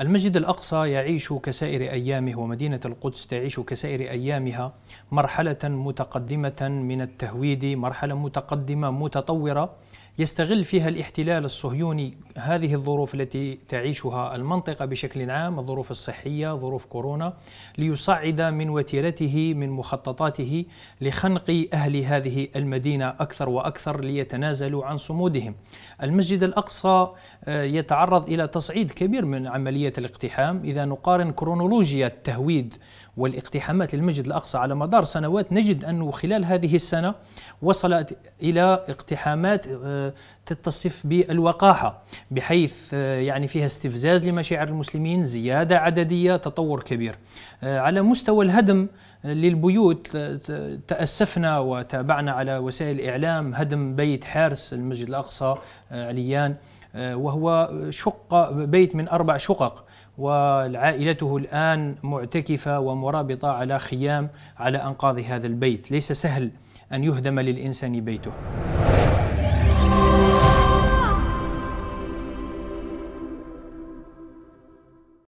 المسجد الأقصى يعيش كسائر أيامه ومدينة القدس تعيش كسائر أيامها مرحلة متقدمة من التهويد مرحلة متقدمة متطورة يستغل فيها الاحتلال الصهيوني هذه الظروف التي تعيشها المنطقة بشكل عام الظروف الصحية ظروف كورونا ليصعد من وتيرته من مخططاته لخنق أهل هذه المدينة أكثر وأكثر ليتنازلوا عن صمودهم المسجد الأقصى آه، يتعرض إلى تصعيد كبير من عملية عملية الاقتحام إذا نقارن كرونولوجيا التهويد والاقتحامات للمسجد الأقصى على مدار سنوات نجد أنه خلال هذه السنة وصلت إلى اقتحامات آه، تتصف بالوقاحة بحيث آه، يعني فيها استفزاز لمشاعر المسلمين زيادة عددية تطور كبير آه، على مستوى الهدم للبيوت تأسفنا وتابعنا على وسائل الإعلام هدم بيت حارس المسجد الأقصى عليان وهو شقة بيت من أربع شقق وعائلته الآن معتكفة ومرابطة على خيام على أنقاض هذا البيت ليس سهل أن يهدم للإنسان بيته